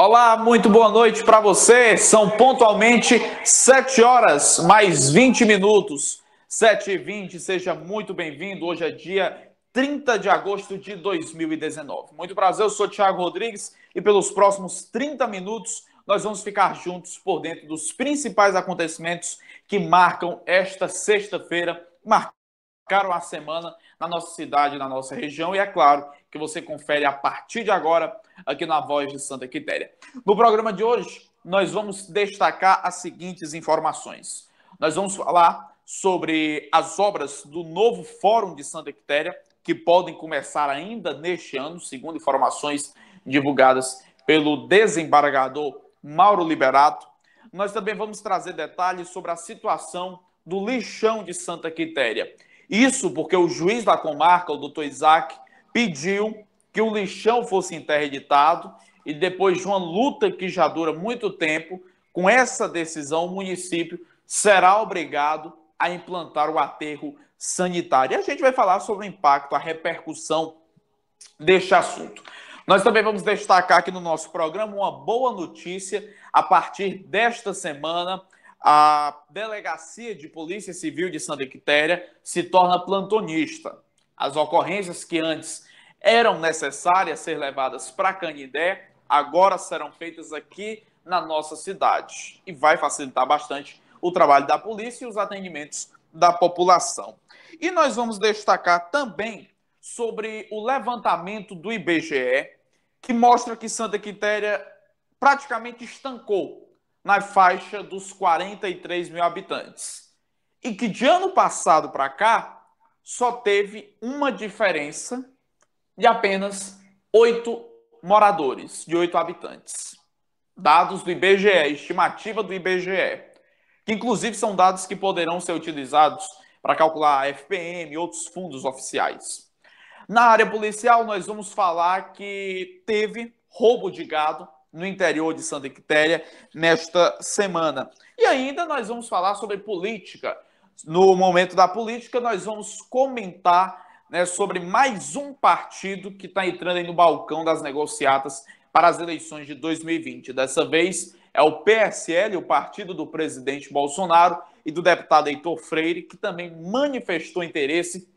Olá, muito boa noite para você. São pontualmente 7 horas mais 20 minutos. 7 e 20, seja muito bem-vindo. Hoje é dia 30 de agosto de 2019. Muito prazer, eu sou Tiago Rodrigues e pelos próximos 30 minutos nós vamos ficar juntos por dentro dos principais acontecimentos que marcam esta sexta-feira, marcando Caro a Semana na nossa cidade, na nossa região. E é claro que você confere a partir de agora aqui na Voz de Santa Quitéria. No programa de hoje, nós vamos destacar as seguintes informações. Nós vamos falar sobre as obras do novo Fórum de Santa Quitéria, que podem começar ainda neste ano, segundo informações divulgadas pelo desembargador Mauro Liberato. Nós também vamos trazer detalhes sobre a situação do lixão de Santa Quitéria isso porque o juiz da comarca, o doutor Isaac, pediu que o lixão fosse interditado e depois de uma luta que já dura muito tempo, com essa decisão, o município será obrigado a implantar o aterro sanitário. E a gente vai falar sobre o impacto, a repercussão deste assunto. Nós também vamos destacar aqui no nosso programa uma boa notícia a partir desta semana a Delegacia de Polícia Civil de Santa Quitéria se torna plantonista. As ocorrências que antes eram necessárias ser levadas para Canindé, agora serão feitas aqui na nossa cidade. E vai facilitar bastante o trabalho da polícia e os atendimentos da população. E nós vamos destacar também sobre o levantamento do IBGE, que mostra que Santa Quitéria praticamente estancou na faixa dos 43 mil habitantes. E que de ano passado para cá só teve uma diferença de apenas oito moradores, de oito habitantes. Dados do IBGE, estimativa do IBGE, que inclusive são dados que poderão ser utilizados para calcular a FPM e outros fundos oficiais. Na área policial, nós vamos falar que teve roubo de gado no interior de Santa Quitéria nesta semana. E ainda nós vamos falar sobre política. No momento da política, nós vamos comentar né, sobre mais um partido que está entrando no balcão das negociatas para as eleições de 2020. Dessa vez é o PSL, o partido do presidente Bolsonaro e do deputado Heitor Freire, que também manifestou interesse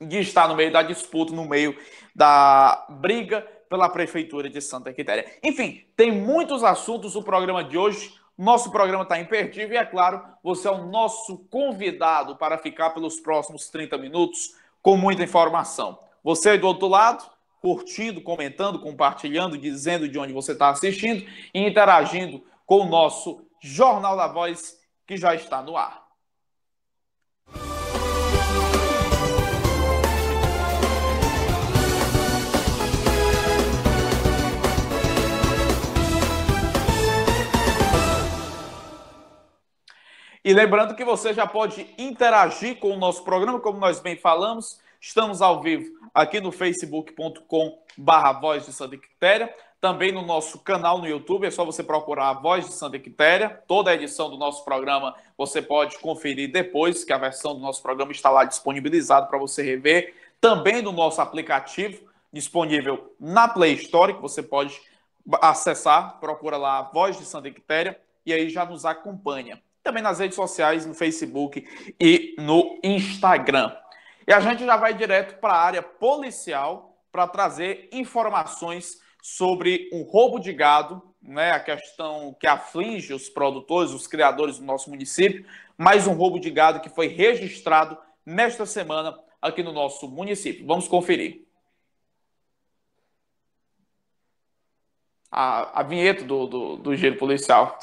de estar no meio da disputa, no meio da briga pela Prefeitura de Santa Quitéria. Enfim, tem muitos assuntos no programa de hoje. Nosso programa está imperdível e, é claro, você é o nosso convidado para ficar pelos próximos 30 minutos com muita informação. Você aí do outro lado, curtindo, comentando, compartilhando, dizendo de onde você está assistindo e interagindo com o nosso Jornal da Voz que já está no ar. E lembrando que você já pode interagir com o nosso programa, como nós bem falamos. Estamos ao vivo aqui no facebook.com barra Voz de Santa Quitéria, também no nosso canal no YouTube, é só você procurar a Voz de Santa Quitéria. Toda a edição do nosso programa você pode conferir depois, que a versão do nosso programa está lá disponibilizada para você rever. Também no nosso aplicativo, disponível na Play Store, que você pode acessar, procura lá a Voz de Santa Quitéria e aí já nos acompanha também nas redes sociais, no Facebook e no Instagram. E a gente já vai direto para a área policial para trazer informações sobre o roubo de gado, né, a questão que aflige os produtores, os criadores do nosso município, mais um roubo de gado que foi registrado nesta semana aqui no nosso município. Vamos conferir. A, a vinheta do, do, do giro policial.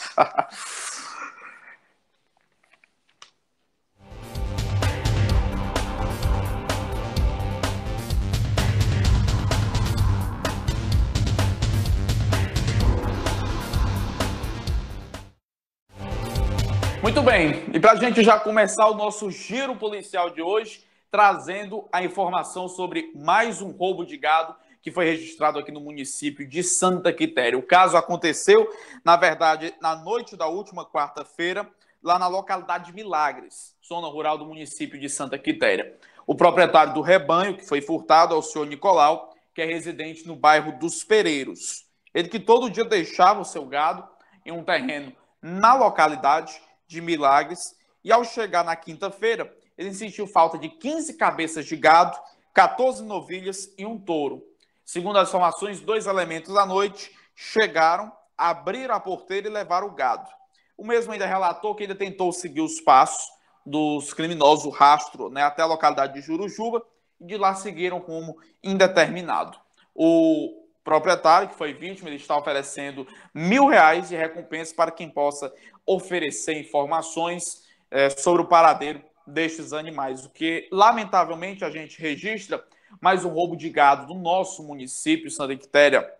Muito bem, e para a gente já começar o nosso giro policial de hoje, trazendo a informação sobre mais um roubo de gado que foi registrado aqui no município de Santa Quitéria. O caso aconteceu, na verdade, na noite da última quarta-feira, lá na localidade de Milagres, zona rural do município de Santa Quitéria. O proprietário do rebanho, que foi furtado, é o senhor Nicolau, que é residente no bairro dos Pereiros. Ele que todo dia deixava o seu gado em um terreno na localidade de milagres. E ao chegar na quinta-feira, ele sentiu falta de 15 cabeças de gado, 14 novilhas e um touro. Segundo as informações, dois elementos da noite chegaram, abriram a porteira e levaram o gado. O mesmo ainda relatou que ainda tentou seguir os passos dos criminosos, o rastro, né, até a localidade de Jurujuba, e de lá seguiram rumo indeterminado. O proprietário que foi vítima, ele está oferecendo mil reais de recompensa para quem possa oferecer informações é, sobre o paradeiro destes animais. O que, lamentavelmente, a gente registra, mas o roubo de gado do nosso município, Santa Quitéria,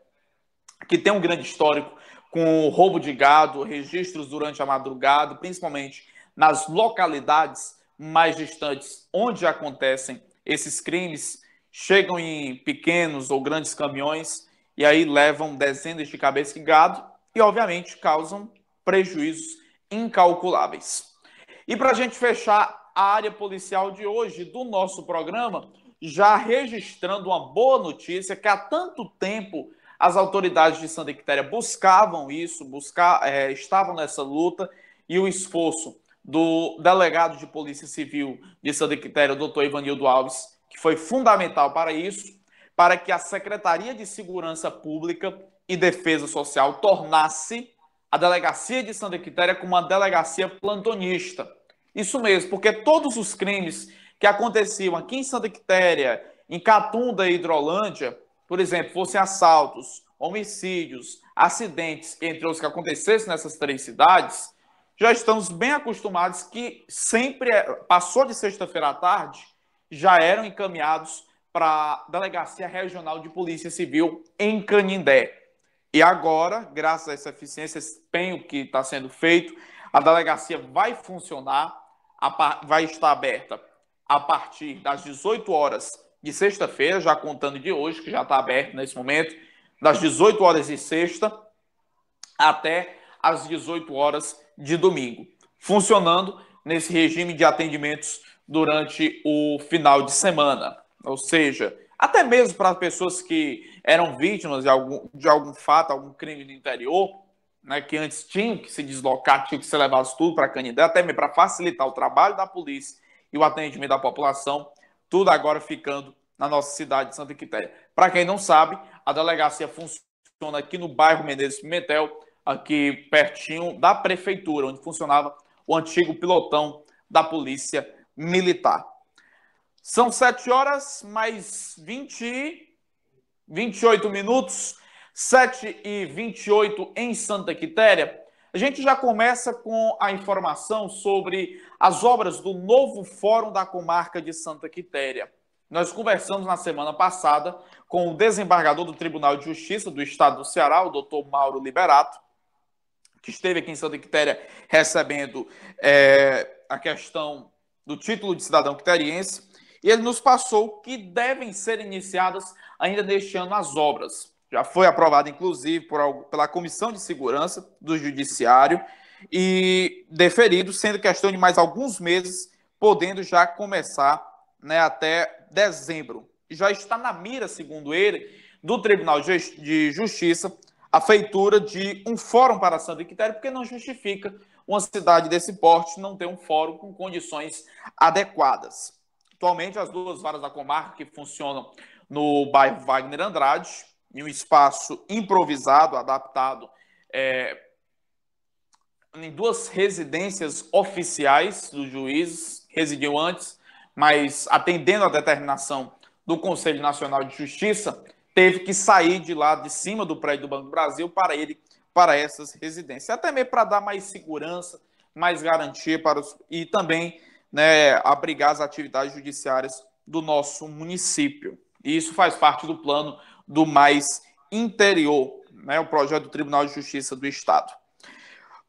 que tem um grande histórico com o roubo de gado, registros durante a madrugada, principalmente nas localidades mais distantes onde acontecem esses crimes, chegam em pequenos ou grandes caminhões e aí levam dezenas de cabeças de gado e, obviamente, causam prejuízos incalculáveis. E para a gente fechar a área policial de hoje do nosso programa, já registrando uma boa notícia que há tanto tempo as autoridades de Santa Quitéria buscavam isso, buscar, é, estavam nessa luta e o esforço do delegado de Polícia Civil de Santa Quitéria, doutor Ivanildo Alves, que foi fundamental para isso, para que a Secretaria de Segurança Pública e Defesa Social tornasse a delegacia de Santa Quitéria como uma delegacia plantonista. Isso mesmo, porque todos os crimes que aconteciam aqui em Santa Quitéria, em Catunda e Hidrolândia, por exemplo, fossem assaltos, homicídios, acidentes, entre os que acontecessem nessas três cidades, já estamos bem acostumados que sempre, passou de sexta-feira à tarde, já eram encaminhados para a Delegacia Regional de Polícia Civil em Canindé. E agora, graças a essa eficiência, esse empenho que está sendo feito, a delegacia vai funcionar, vai estar aberta a partir das 18 horas de sexta-feira, já contando de hoje, que já está aberto nesse momento, das 18 horas de sexta até as 18 horas de domingo, funcionando nesse regime de atendimentos durante o final de semana. Ou seja, até mesmo para pessoas que eram vítimas de algum, de algum fato, algum crime no interior, né, que antes tinham que se deslocar, tinham que ser levados tudo para Canindé, até mesmo para facilitar o trabalho da polícia e o atendimento da população, tudo agora ficando na nossa cidade de Santa Quitéria. Para quem não sabe, a delegacia funciona aqui no bairro Menezes Pimentel, aqui pertinho da prefeitura, onde funcionava o antigo pilotão da polícia militar. São 7 horas mais 20, 28 minutos, 7 e 28 em Santa Quitéria. A gente já começa com a informação sobre as obras do novo Fórum da Comarca de Santa Quitéria. Nós conversamos na semana passada com o desembargador do Tribunal de Justiça do Estado do Ceará, o doutor Mauro Liberato, que esteve aqui em Santa Quitéria recebendo é, a questão do título de cidadão quiteriense e ele nos passou que devem ser iniciadas ainda neste ano as obras. Já foi aprovada, inclusive, por, pela Comissão de Segurança do Judiciário e deferido, sendo questão de mais alguns meses, podendo já começar né, até dezembro. Já está na mira, segundo ele, do Tribunal de Justiça a feitura de um fórum para Santo Quitéria, porque não justifica uma cidade desse porte não ter um fórum com condições adequadas. Atualmente, as duas varas da comarca que funcionam no bairro Wagner Andrade, em um espaço improvisado, adaptado é, em duas residências oficiais dos juízes, residiu antes, mas atendendo à determinação do Conselho Nacional de Justiça, teve que sair de lá de cima do prédio do Banco do Brasil para ele para essas residências, até mesmo para dar mais segurança, mais garantia para os, e também né, abrigar as atividades judiciárias do nosso município. E isso faz parte do plano do Mais Interior, né, o projeto do Tribunal de Justiça do Estado.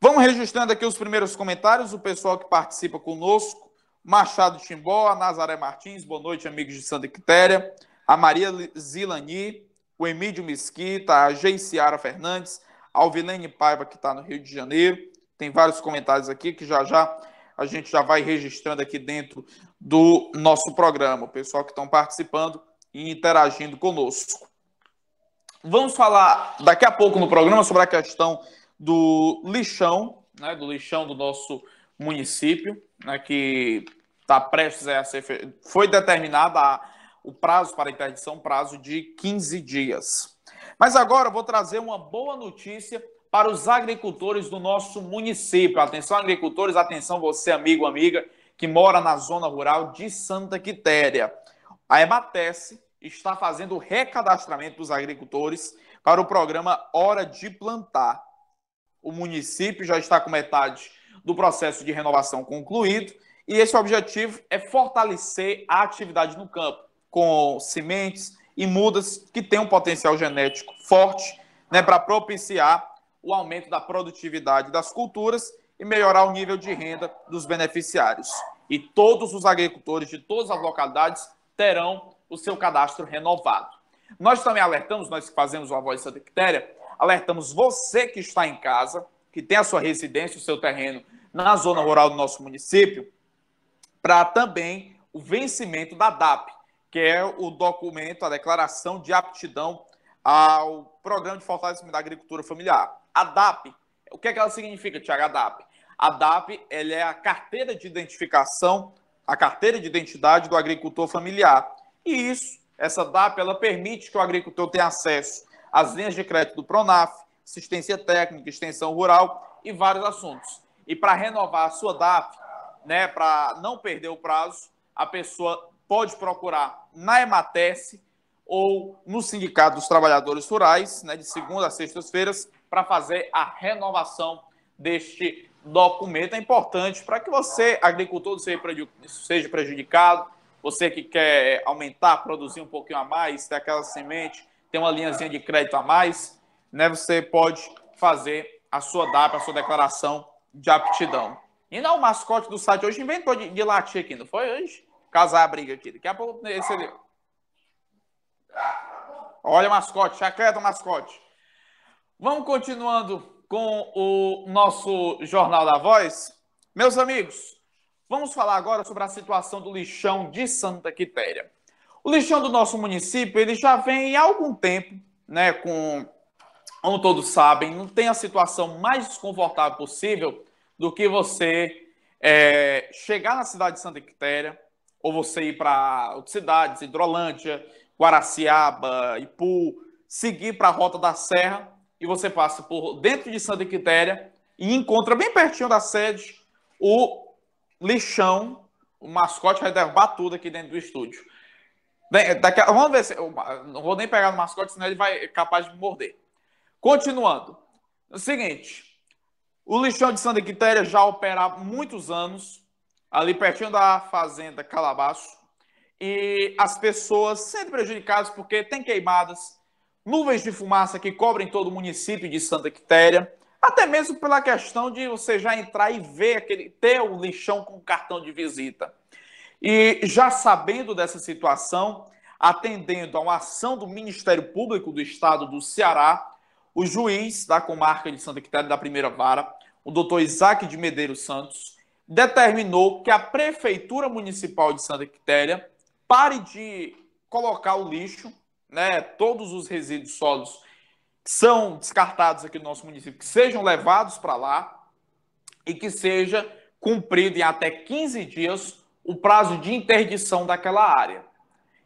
Vamos registrando aqui os primeiros comentários, o pessoal que participa conosco, Machado Timbó, a Nazaré Martins, boa noite, amigos de Santa Quitéria, a Maria Zilani, o Emílio Mesquita, a Geiciara Fernandes, a Alvilene Paiva, que está no Rio de Janeiro, tem vários comentários aqui que já já a gente já vai registrando aqui dentro do nosso programa, o pessoal que estão participando e interagindo conosco. Vamos falar daqui a pouco no programa sobre a questão do lixão, né, do lixão do nosso município, né, que está prestes a ser. Fe... Foi determinada o prazo para interdição, prazo de 15 dias. Mas agora eu vou trazer uma boa notícia para os agricultores do nosso município. Atenção, agricultores, atenção, você, amigo, amiga, que mora na zona rural de Santa Quitéria. A EMATES está fazendo o recadastramento dos agricultores para o programa Hora de Plantar. O município já está com metade do processo de renovação concluído e esse objetivo é fortalecer a atividade no campo com sementes e mudas que têm um potencial genético forte né, para propiciar o aumento da produtividade das culturas e melhorar o nível de renda dos beneficiários. E todos os agricultores de todas as localidades terão o seu cadastro renovado. Nós também alertamos, nós que fazemos uma Voz Santa Quitéria, alertamos você que está em casa, que tem a sua residência, o seu terreno na zona rural do nosso município, para também o vencimento da DAP, que é o documento, a declaração de aptidão ao Programa de Fortalecimento da Agricultura Familiar. A DAP, o que, é que ela significa, Tiago, a DAP? A DAP ela é a carteira de identificação, a carteira de identidade do agricultor familiar. E isso, essa DAP, ela permite que o agricultor tenha acesso às linhas de crédito do PRONAF, assistência técnica, extensão rural e vários assuntos. E para renovar a sua DAP, né, para não perder o prazo, a pessoa pode procurar na Ematese, ou no Sindicato dos Trabalhadores Rurais, né, de segunda a sextas-feiras, para fazer a renovação deste documento. É importante para que você, agricultor, seja prejudicado, você que quer aumentar, produzir um pouquinho a mais, ter aquela semente, ter uma linhazinha de crédito a mais, né, você pode fazer a sua DAP, a sua declaração de aptidão. E não, o mascote do site hoje inventou de, de latir aqui, não foi hoje? Casar a briga aqui. Daqui a pouco esse é Olha o mascote, chacreta o mascote. Vamos continuando com o nosso Jornal da Voz. Meus amigos, vamos falar agora sobre a situação do lixão de Santa Quitéria. O lixão do nosso município, ele já vem há algum tempo, né, com como todos sabem, não tem a situação mais desconfortável possível do que você é, chegar na cidade de Santa Quitéria, ou você ir para outras cidades, Hidrolândia, Guaraciaba, Ipu, seguir para a Rota da Serra e você passa por dentro de Santa Quitéria e encontra bem pertinho da sede o lixão, o mascote vai derrubar tudo aqui dentro do estúdio. Né, daqui, vamos ver se. não vou nem pegar no mascote, senão ele vai é capaz de morder. Continuando. É o seguinte. O lixão de Santa Quitéria já opera há muitos anos, ali pertinho da Fazenda Calabaço e as pessoas sendo prejudicadas porque tem queimadas, nuvens de fumaça que cobrem todo o município de Santa Quitéria, até mesmo pela questão de você já entrar e ver aquele ter o um lixão com cartão de visita. E já sabendo dessa situação, atendendo a uma ação do Ministério Público do Estado do Ceará, o juiz da comarca de Santa Quitéria da Primeira Vara, o doutor Isaac de Medeiros Santos, determinou que a Prefeitura Municipal de Santa Quitéria Pare de colocar o lixo, né? Todos os resíduos sólidos que são descartados aqui no nosso município, que sejam levados para lá e que seja cumprido em até 15 dias o prazo de interdição daquela área.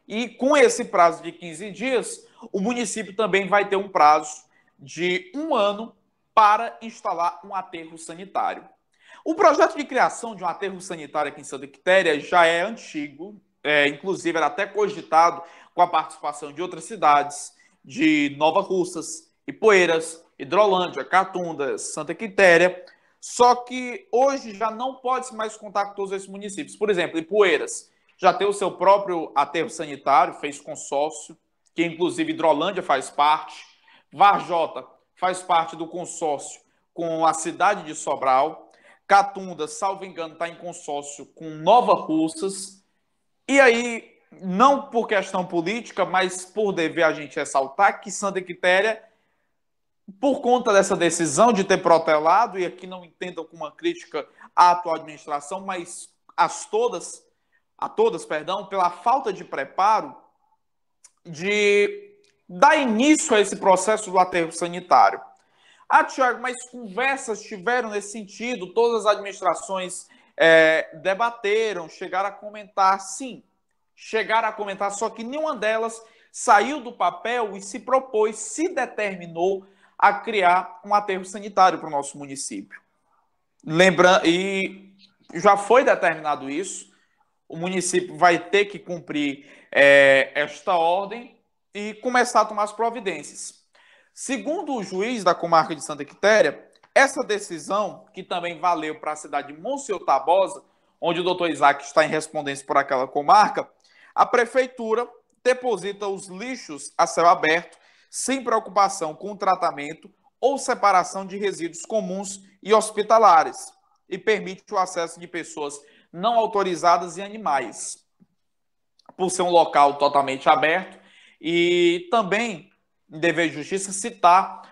E com esse prazo de 15 dias, o município também vai ter um prazo de um ano para instalar um aterro sanitário. O projeto de criação de um aterro sanitário aqui em Santa Quitéria já é antigo, é, inclusive era até cogitado com a participação de outras cidades, de Nova Russas, Ipoeiras, Hidrolândia, Catunda, Santa Quitéria, só que hoje já não pode mais contar com todos esses municípios. Por exemplo, Ipueiras já tem o seu próprio aterro sanitário, fez consórcio, que inclusive Hidrolândia faz parte. Varjota faz parte do consórcio com a cidade de Sobral. Catunda, salvo engano, está em consórcio com Nova Russas. E aí, não por questão política, mas por dever a gente ressaltar que Santa Quitéria, por conta dessa decisão de ter protelado, e aqui não entendam com uma crítica à atual administração, mas as todas, a todas, perdão, pela falta de preparo de dar início a esse processo do aterro sanitário. Ah, Tiago, mas conversas tiveram nesse sentido, todas as administrações é, debateram, chegaram a comentar, sim, chegaram a comentar, só que nenhuma delas saiu do papel e se propôs, se determinou a criar um aterro sanitário para o nosso município. Lembrando, e já foi determinado isso, o município vai ter que cumprir é, esta ordem e começar a tomar as providências. Segundo o juiz da comarca de Santa Quitéria, essa decisão, que também valeu para a cidade de Monsenhor Tabosa, onde o doutor Isaac está em respondência por aquela comarca, a prefeitura deposita os lixos a céu aberto, sem preocupação com o tratamento ou separação de resíduos comuns e hospitalares, e permite o acesso de pessoas não autorizadas e animais. Por ser um local totalmente aberto, e também, em dever de justiça, citar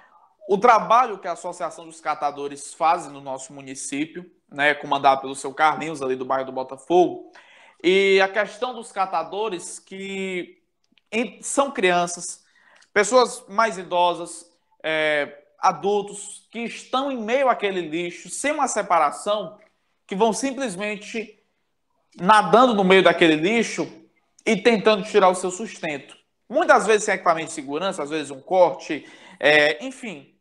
o trabalho que a Associação dos Catadores faz no nosso município, né, comandado pelo seu Carlinhos, ali do bairro do Botafogo, e a questão dos catadores, que são crianças, pessoas mais idosas, é, adultos, que estão em meio àquele lixo, sem uma separação, que vão simplesmente nadando no meio daquele lixo e tentando tirar o seu sustento. Muitas vezes sem equipamento de segurança, às vezes um corte, é, enfim,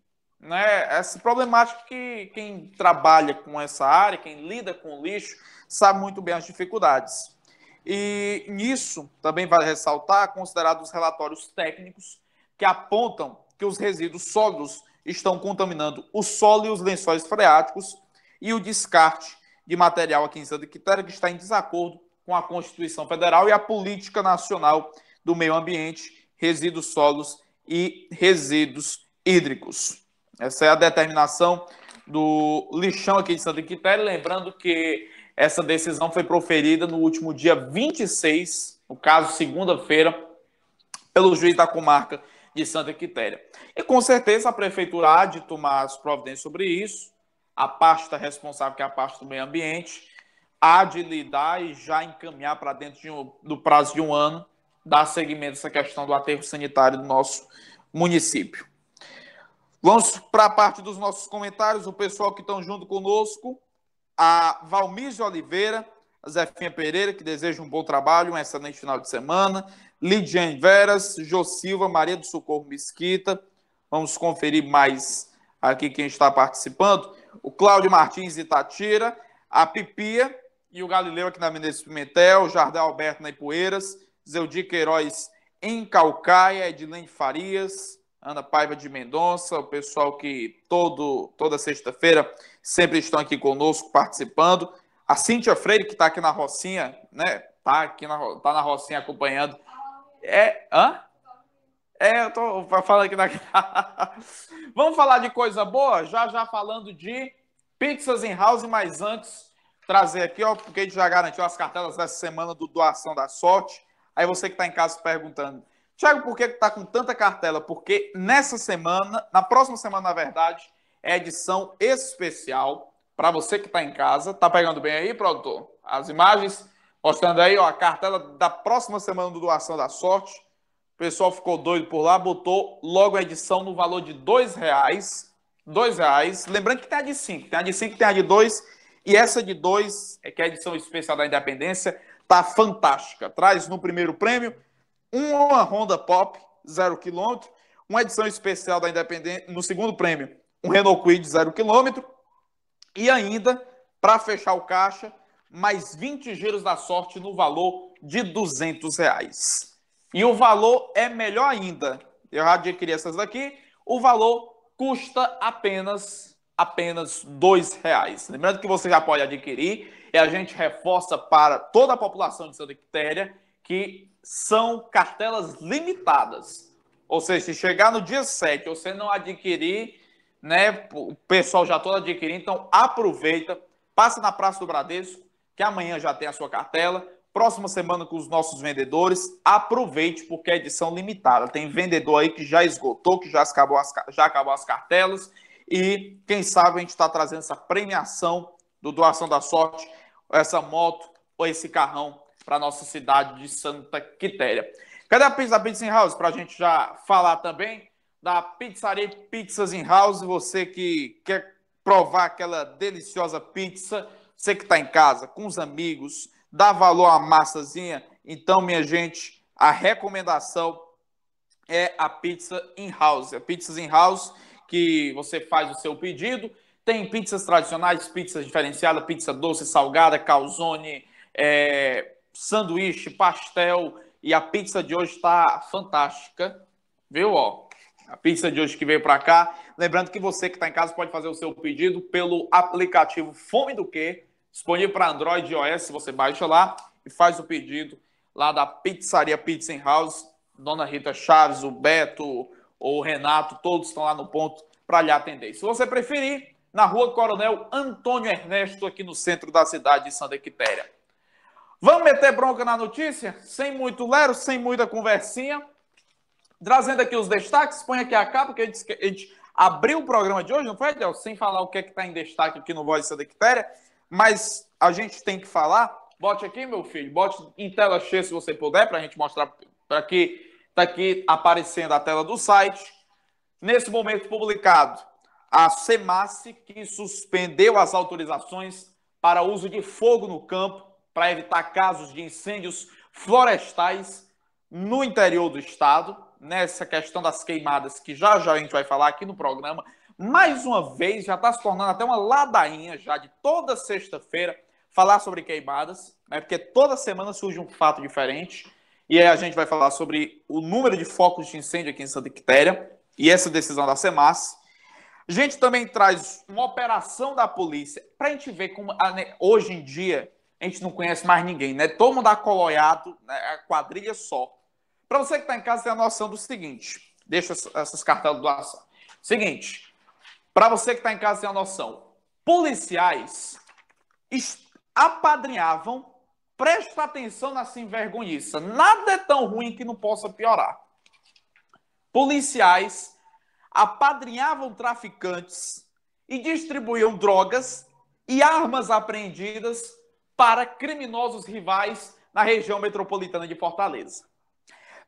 né? É essa problemática que quem trabalha com essa área, quem lida com lixo, sabe muito bem as dificuldades. E nisso também vale ressaltar, considerados os relatórios técnicos que apontam que os resíduos sólidos estão contaminando o solo e os lençóis freáticos e o descarte de material aqui em Santa Quitéria, que está em desacordo com a Constituição Federal e a Política Nacional do Meio Ambiente, Resíduos Sólidos e Resíduos Hídricos. Essa é a determinação do lixão aqui de Santa Quitéria. Lembrando que essa decisão foi proferida no último dia 26, no caso, segunda-feira, pelo juiz da comarca de Santa Quitéria. E com certeza a prefeitura há de tomar as providências sobre isso, a pasta responsável, que é a pasta do meio ambiente, há de lidar e já encaminhar para dentro de um, do prazo de um ano, dar seguimento a essa questão do aterro sanitário do nosso município. Vamos para a parte dos nossos comentários, o pessoal que estão junto conosco, a Valmísio Oliveira, a Zefinha Pereira, que deseja um bom trabalho, um excelente final de semana, Lidiane Veras, Jô Silva, Maria do Socorro Mesquita, vamos conferir mais aqui quem está participando, o Cláudio Martins Itatira, a Pipia e o Galileu aqui na Menezes Pimentel, Jardel Alberto na Ipueiras, Zeudi Queiroz em Calcaia, Edilene Farias, Ana Paiva de Mendonça, o pessoal que todo, toda sexta-feira sempre estão aqui conosco participando. A Cíntia Freire, que está aqui na Rocinha, né? Tá aqui na, tá na Rocinha acompanhando. É. Hã? É, eu tô falando aqui na. Vamos falar de coisa boa? Já já falando de pizzas em house, mas antes trazer aqui, ó, porque a gente já garantiu as cartelas dessa semana do Doação da Sorte. Aí você que está em casa perguntando, Tiago, por que está com tanta cartela? Porque nessa semana, na próxima semana, na verdade, é edição especial para você que está em casa. Tá pegando bem aí, produtor? As imagens mostrando aí ó, a cartela da próxima semana do Doação da Sorte. O pessoal ficou doido por lá, botou logo a edição no valor de R$ reais. R$ reais. Lembrando que tem a de cinco, tem a de cinco, tem a de dois E essa de 2, é que é a edição especial da Independência, tá fantástica. Traz no primeiro prêmio uma Honda Pop 0 km, uma edição especial da Independente no segundo prêmio, um Renault Quid, 0 km e ainda para fechar o caixa mais 20 giros da sorte no valor de 200 reais. E o valor é melhor ainda. Eu já adquiri essas daqui. O valor custa apenas apenas dois reais. Lembrando que você já pode adquirir e a gente reforça para toda a população de Santa Quitéria que são cartelas limitadas. Ou seja, se chegar no dia 7 você não adquirir, né, o pessoal já todo adquirindo, então aproveita, passa na Praça do Bradesco, que amanhã já tem a sua cartela. Próxima semana com os nossos vendedores, aproveite porque é edição limitada. Tem vendedor aí que já esgotou, que já acabou as, já acabou as cartelas. E quem sabe a gente está trazendo essa premiação do Doação da Sorte, essa moto ou esse carrão para nossa cidade de Santa Quitéria. Cadê a pizza da Pizza in House? Para a gente já falar também da pizzaria Pizzas in House. Você que quer provar aquela deliciosa pizza, você que está em casa, com os amigos, dá valor à massazinha. Então, minha gente, a recomendação é a Pizza in House. A Pizzas in House que você faz o seu pedido. Tem pizzas tradicionais, pizzas diferenciadas, pizza doce, salgada, calzone, é, sanduíche, pastel e a pizza de hoje está fantástica, viu? Ó, a pizza de hoje que veio para cá. Lembrando que você que está em casa pode fazer o seu pedido pelo aplicativo Fome do Que, disponível para Android e iOS. Você baixa lá e faz o pedido lá da pizzaria Pizza House. Dona Rita Chaves, o Beto, o Renato, todos estão lá no ponto para lhe atender. Se você preferir, na Rua Coronel Antônio Ernesto, aqui no centro da cidade de Santa Quitéria. Vamos meter bronca na notícia? Sem muito lero, sem muita conversinha. Trazendo aqui os destaques, põe aqui a capa, que a gente, a gente abriu o programa de hoje, não foi, Adel? Sem falar o que é que está em destaque aqui no Voz da Dictéria, mas a gente tem que falar. Bote aqui, meu filho, bote em tela cheia se você puder, para a gente mostrar para que está aqui aparecendo a tela do site. Nesse momento publicado, a CEMAS que suspendeu as autorizações para uso de fogo no campo para evitar casos de incêndios florestais no interior do estado, nessa questão das queimadas que já já a gente vai falar aqui no programa. Mais uma vez, já está se tornando até uma ladainha já de toda sexta-feira falar sobre queimadas, né? porque toda semana surge um fato diferente. E aí a gente vai falar sobre o número de focos de incêndio aqui em Santa Quitéria e essa decisão da SEMAS. A gente também traz uma operação da polícia para a gente ver como né, hoje em dia a gente não conhece mais ninguém, né? Todo mundo acoloiado, né? a quadrilha só. Para você que está em casa, tem a noção do seguinte: deixa essas cartelas do ação. Seguinte, para você que está em casa, tem a noção: policiais apadrinhavam presta atenção nessa envergonhiça. Nada é tão ruim que não possa piorar. Policiais apadrinhavam traficantes e distribuíam drogas e armas apreendidas para criminosos rivais na região metropolitana de Fortaleza.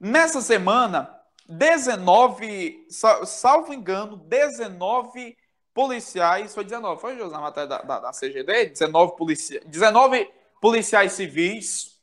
Nessa semana, 19, salvo engano, 19 policiais, foi 19, foi José, na matéria da, da, da CGD, 19, policia, 19 policiais civis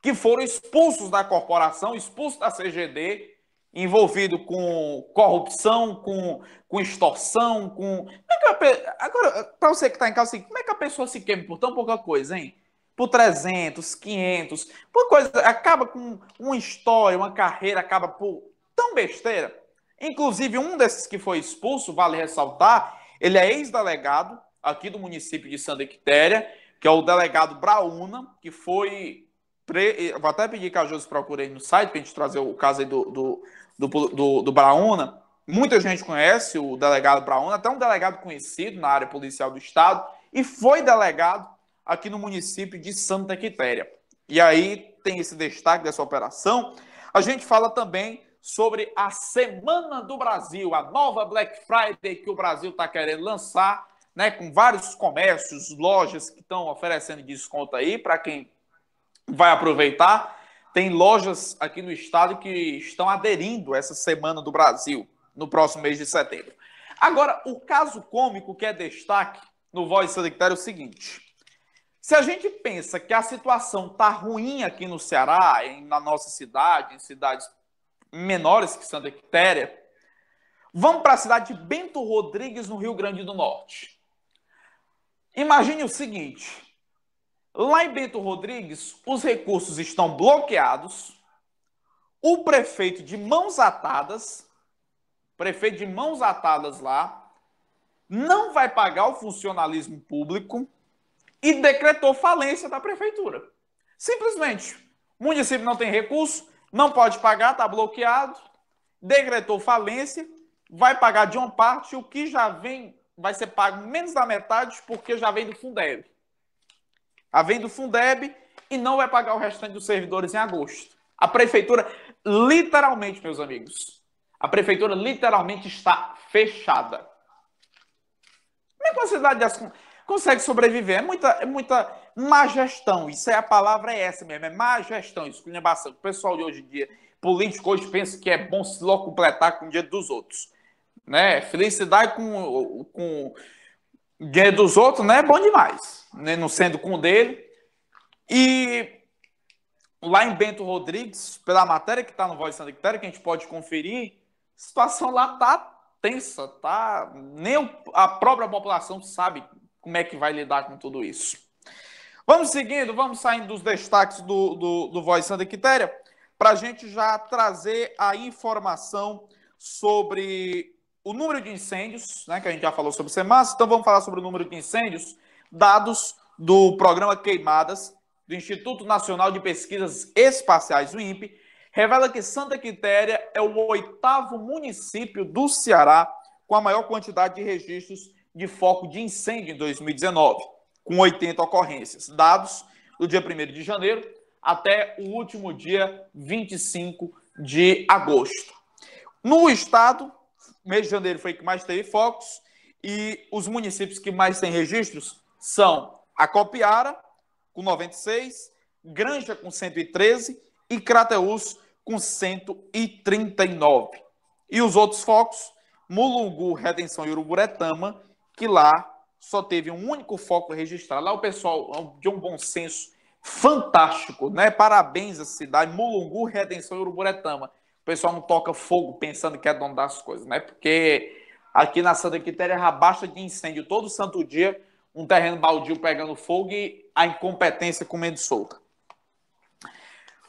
que foram expulsos da corporação, expulsos da CGD, envolvido com corrupção, com, com extorsão, com é que pe... Agora, para você que está em casa, assim, como é que a pessoa se queima por tão pouca coisa, hein? Por 300, 500, por coisa. Acaba com uma história, uma carreira, acaba por tão besteira. Inclusive, um desses que foi expulso, vale ressaltar, ele é ex-delegado aqui do município de Santa Quitéria, que é o delegado Brauna, que foi. Pre... Vou até pedir que a Josi procure aí no site para a gente trazer o caso aí do, do, do, do, do Brauna muita gente conhece o delegado ONU, até um delegado conhecido na área policial do Estado, e foi delegado aqui no município de Santa Quitéria. E aí tem esse destaque dessa operação. A gente fala também sobre a Semana do Brasil, a nova Black Friday que o Brasil está querendo lançar, né, com vários comércios, lojas que estão oferecendo desconto aí para quem vai aproveitar. Tem lojas aqui no estado que estão aderindo a essa Semana do Brasil no próximo mês de setembro. Agora, o caso cômico que é destaque no Voz Sanitária é o seguinte. Se a gente pensa que a situação tá ruim aqui no Ceará, em, na nossa cidade, em cidades menores que Santa Quitéria, vamos para a cidade de Bento Rodrigues, no Rio Grande do Norte. Imagine o seguinte: lá em Bento Rodrigues, os recursos estão bloqueados, o prefeito de mãos atadas prefeito de mãos atadas lá, não vai pagar o funcionalismo público e decretou falência da prefeitura. Simplesmente. O município não tem recurso, não pode pagar, está bloqueado, decretou falência, vai pagar de uma parte o que já vem, vai ser pago menos da metade, porque já vem do Fundeb. Já vem do Fundeb e não vai pagar o restante dos servidores em agosto. A prefeitura, literalmente, meus amigos, a prefeitura literalmente está fechada. Como é que uma cidade dessa consegue sobreviver? É muita, é muita má gestão. Isso é a palavra é essa mesmo, é má gestão, O pessoal de hoje em dia, político hoje, pensa que é bom se logo completar com o dinheiro dos outros. Né? Felicidade com, com dinheiro dos outros, né? É bom demais. Né? Não sendo com o dele. E lá em Bento Rodrigues, pela matéria que está no Voz Santa Quitéria, que a gente pode conferir, situação lá tá tensa, tá? Nem a própria população sabe como é que vai lidar com tudo isso. Vamos seguindo, vamos saindo dos destaques do, do, do Voz Santa Quitéria, para a gente já trazer a informação sobre o número de incêndios, né, que a gente já falou sobre Semas, então vamos falar sobre o número de incêndios, dados do programa Queimadas, do Instituto Nacional de Pesquisas Espaciais, o INPE, revela que Santa Quitéria é o oitavo município do Ceará com a maior quantidade de registros de foco de incêndio em 2019, com 80 ocorrências, dados do dia 1 de janeiro até o último dia 25 de agosto. No estado, mês de janeiro foi que mais teve focos e os municípios que mais têm registros são Acopiara, com 96, Granja, com 113 e Crateús, com 139. E os outros focos, Mulungu, Redenção e Uruburetama, que lá só teve um único foco registrado. Lá o pessoal é de um bom senso fantástico, né? Parabéns à cidade, Mulungu, Redenção e Uruburetama. O pessoal não toca fogo pensando que é dono das coisas, né? Porque aqui na Santa Quitéria rabaixa de incêndio todo santo dia, um terreno baldio pegando fogo e a incompetência comendo solta.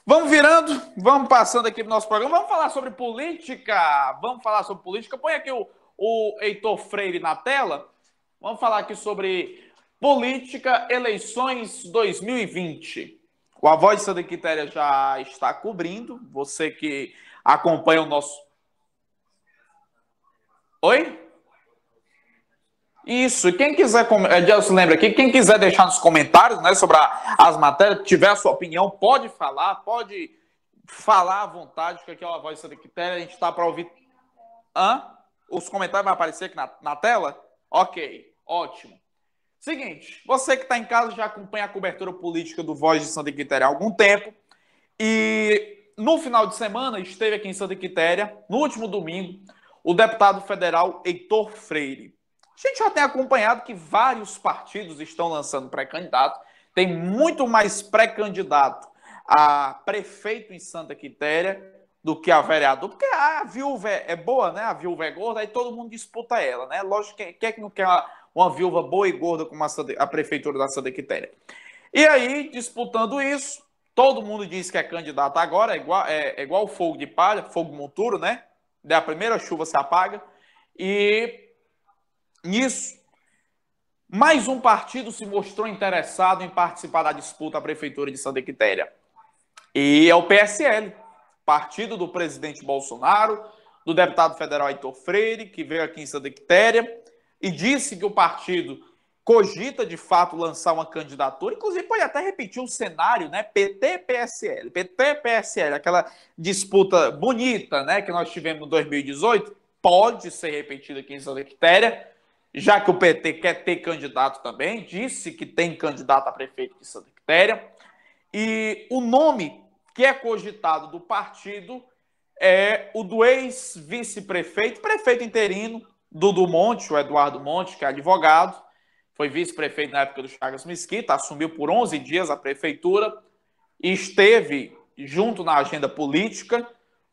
Vamos virando, vamos passando aqui para nosso programa. Vamos falar sobre política. Vamos falar sobre política. Põe aqui o, o Heitor Freire na tela. Vamos falar aqui sobre política, eleições 2020. O A Voz de Santa Quitéria já está cobrindo. Você que acompanha o nosso. Oi? Isso, quem quiser, eh, se lembra aqui, quem quiser deixar nos comentários né, sobre a, as matérias, tiver a sua opinião, pode falar, pode falar à vontade, porque aqui é a voz da Quitéria, a gente está para ouvir. Hã? Os comentários vão aparecer aqui na, na tela? Ok, ótimo. Seguinte, você que está em casa já acompanha a cobertura política do Voz de Santa Quitéria há algum tempo, e no final de semana esteve aqui em Santa Quitéria, no último domingo, o deputado federal Heitor Freire. A gente já tem acompanhado que vários partidos estão lançando pré-candidato. Tem muito mais pré-candidato a prefeito em Santa Quitéria do que a vereador, porque a viúva é boa, né? A viúva é gorda, aí todo mundo disputa ela, né? Lógico, quem é que não quer uma, uma viúva boa e gorda como a, a prefeitura da Santa Quitéria? E aí, disputando isso, todo mundo diz que é candidato agora, é igual, é, é igual fogo de palha, fogo monturo, né? Da primeira chuva se apaga, e Nisso, mais um partido se mostrou interessado em participar da disputa à Prefeitura de Santa Quitéria. E é o PSL, partido do presidente Bolsonaro, do deputado federal Heitor Freire, que veio aqui em Santa Quitéria e disse que o partido cogita de fato lançar uma candidatura, inclusive pode até repetir o cenário, né? PT PSL, PT PSL, aquela disputa bonita, né, que nós tivemos em 2018, pode ser repetida aqui em Santa Quitéria já que o PT quer ter candidato também, disse que tem candidato a prefeito de Santa Quitéria. E o nome que é cogitado do partido é o do ex-vice-prefeito, prefeito interino, Dudu Monte, o Eduardo Monte, que é advogado, foi vice-prefeito na época do Chagas Mesquita, assumiu por 11 dias a prefeitura e esteve junto na agenda política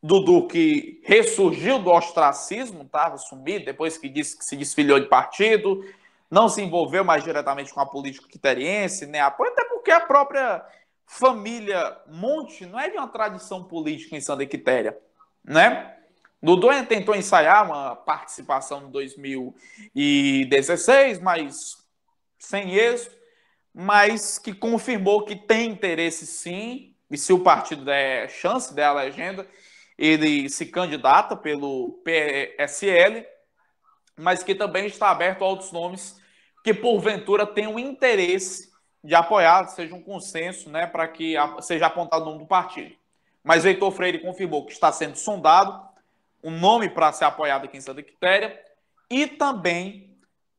Dudu que ressurgiu do ostracismo, estava sumido depois que disse que se desfiliou de partido, não se envolveu mais diretamente com a política quiteriense, né? Até porque a própria família Monte não é de uma tradição política em Santa Quitéria, né? Dudu tentou ensaiar uma participação em 2016, mas sem êxito, mas que confirmou que tem interesse sim, e se o partido der chance der a legenda, ele se candidata pelo PSL, mas que também está aberto a outros nomes que porventura tenham interesse de apoiar, seja um consenso, né, para que seja apontado o nome do partido. Mas Heitor Freire confirmou que está sendo sondado um nome para ser apoiado aqui em Santa Quitéria e também,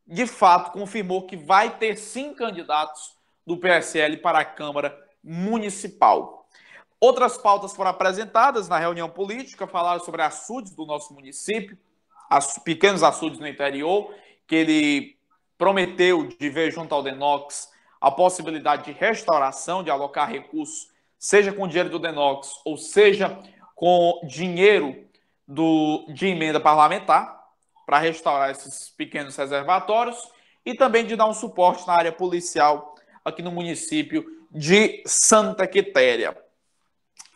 de fato, confirmou que vai ter sim candidatos do PSL para a Câmara Municipal. Outras pautas foram apresentadas na reunião política, falaram sobre açudes do nosso município, as pequenos açudes no interior, que ele prometeu de ver junto ao Denox a possibilidade de restauração, de alocar recursos, seja com dinheiro do Denox ou seja com dinheiro do, de emenda parlamentar, para restaurar esses pequenos reservatórios e também de dar um suporte na área policial aqui no município de Santa Quitéria.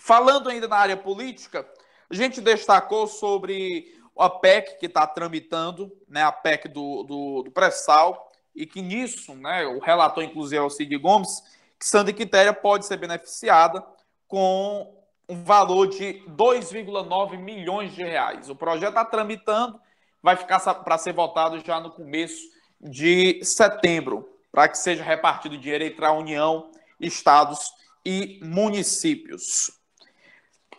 Falando ainda na área política, a gente destacou sobre a PEC que está tramitando, né, a PEC do, do, do pré-sal, e que nisso, né, o relator, inclusive, é o Cid Gomes, que Sandra Quitéria pode ser beneficiada com um valor de 2,9 milhões de reais. O projeto está tramitando, vai ficar para ser votado já no começo de setembro, para que seja repartido dinheiro entre a União, estados e municípios.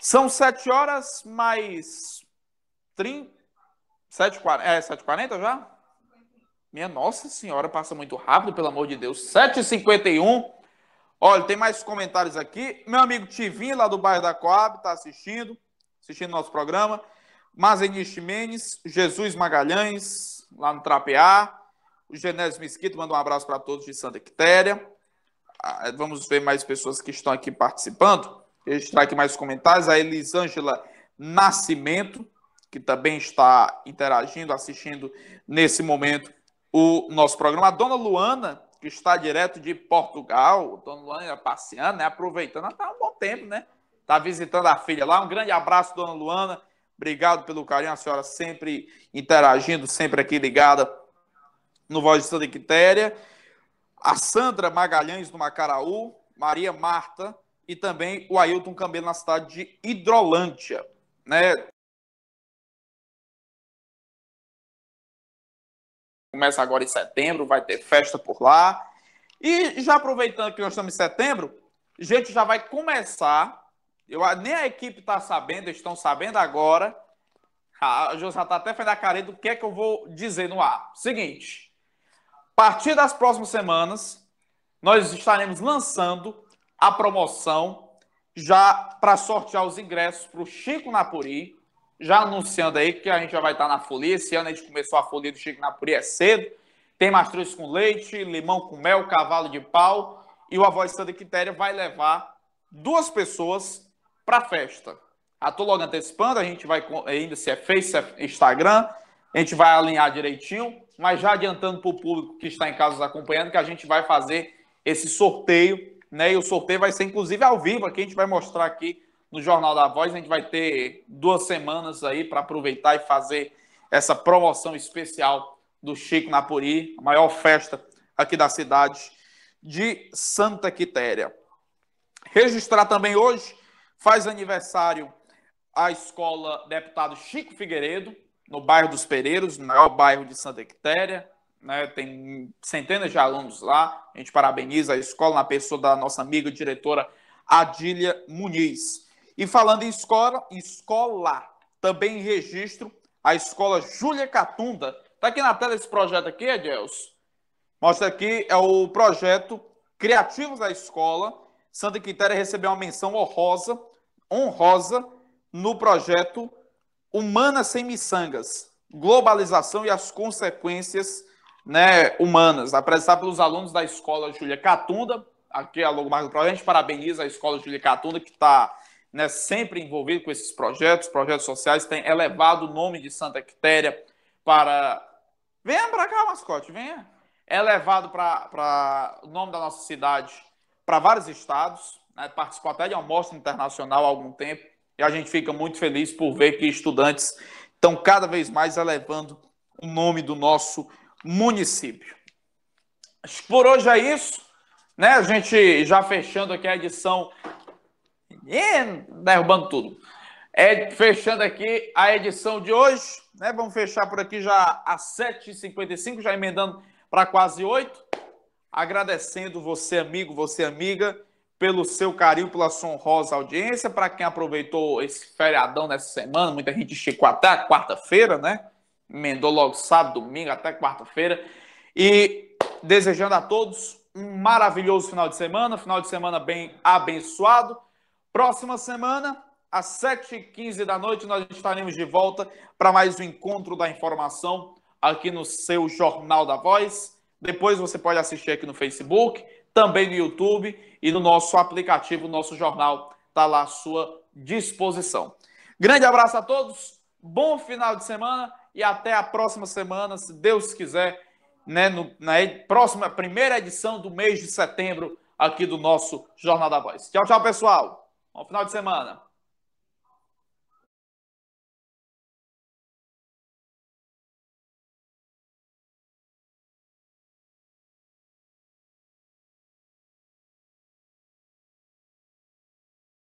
São 7 horas mais 30. 7h40. É, já? Minha nossa senhora, passa muito rápido, pelo amor de Deus. 7h51. Olha, tem mais comentários aqui. Meu amigo Tivinho, lá do bairro da Coab, está assistindo, assistindo nosso programa. Mazeni Ximenes, Jesus Magalhães, lá no Trapear. O Genésio Mesquita manda um abraço para todos de Santa Quitéria. Ah, vamos ver mais pessoas que estão aqui participando. Eu aqui mais comentários. A Elisângela Nascimento, que também está interagindo, assistindo nesse momento o nosso programa. A dona Luana, que está direto de Portugal, dona Luana é passeando, né? aproveitando, está há um bom tempo, né? Está visitando a filha lá. Um grande abraço, dona Luana. Obrigado pelo carinho, a senhora sempre interagindo, sempre aqui ligada no Voz de Santa Quitéria. A Sandra Magalhães do Macaraú, Maria Marta e também o Ailton Camelo na cidade de Hidrolândia. Né? Começa agora em setembro, vai ter festa por lá. E já aproveitando que nós estamos em setembro, a gente já vai começar. Eu, nem a equipe está sabendo, estão sabendo agora. A José está até fazendo a careta do que é que eu vou dizer no ar. Seguinte, a partir das próximas semanas, nós estaremos lançando a promoção já para sortear os ingressos para o Chico Napuri. Já anunciando aí que a gente já vai estar tá na folia. Esse ano a gente começou a folia do Chico Napuri é cedo. Tem mastruz com leite, limão com mel, cavalo de pau. E o Avó Santa Quitéria vai levar duas pessoas para a festa. Estou logo antecipando, a gente vai ainda se é Face, se é Instagram, a gente vai alinhar direitinho, mas já adiantando para o público que está em casa acompanhando que a gente vai fazer esse sorteio né? E o sorteio vai ser, inclusive, ao vivo, aqui a gente vai mostrar aqui no Jornal da Voz. A gente vai ter duas semanas aí para aproveitar e fazer essa promoção especial do Chico Napuri, a maior festa aqui da cidade de Santa Quitéria. Registrar também hoje, faz aniversário a escola deputado Chico Figueiredo, no bairro dos Pereiros, no maior bairro de Santa Quitéria né? Tem centenas de alunos lá. A gente parabeniza a escola na pessoa da nossa amiga diretora Adília Muniz. E falando em escola, escola também registro a escola Júlia Catunda. Está aqui na tela esse projeto aqui, Edels. Mostra aqui é o projeto Criativos da Escola. Santa Quitéria recebeu uma menção honrosa, honrosa no projeto Humanas Sem Miçangas, Globalização e as Consequências né, humanas, apresentado pelos alunos da Escola Júlia Catunda. Aqui é a logo do Projeto, a gente parabeniza a Escola Júlia Catunda, que está né, sempre envolvida com esses projetos, projetos sociais, tem elevado o nome de Santa Quitéria para. Venha para cá, mascote, venha. É levado para o nome da nossa cidade para vários estados, né, participou até de uma mostra internacional há algum tempo, e a gente fica muito feliz por ver que estudantes estão cada vez mais elevando o nome do nosso município. Por hoje é isso, né? A gente já fechando aqui a edição, e derrubando tudo. É, fechando aqui a edição de hoje, né? Vamos fechar por aqui já às 7h55, já emendando para quase 8. Agradecendo você, amigo, você, amiga, pelo seu carinho, pela sua honrosa audiência. Para quem aproveitou esse feriadão nessa semana, muita gente esticou até quarta-feira, né? emendou logo sábado, domingo até quarta-feira. E desejando a todos um maravilhoso final de semana, final de semana bem abençoado. Próxima semana, às 7h15 da noite, nós estaremos de volta para mais um encontro da informação aqui no seu Jornal da Voz. Depois você pode assistir aqui no Facebook, também no YouTube e no nosso aplicativo, nosso jornal está lá à sua disposição. Grande abraço a todos, bom final de semana e até a próxima semana, se Deus quiser, né, no, na próxima primeira edição do mês de setembro aqui do nosso Jornal da Voz. Tchau, tchau, pessoal. Bom final de semana.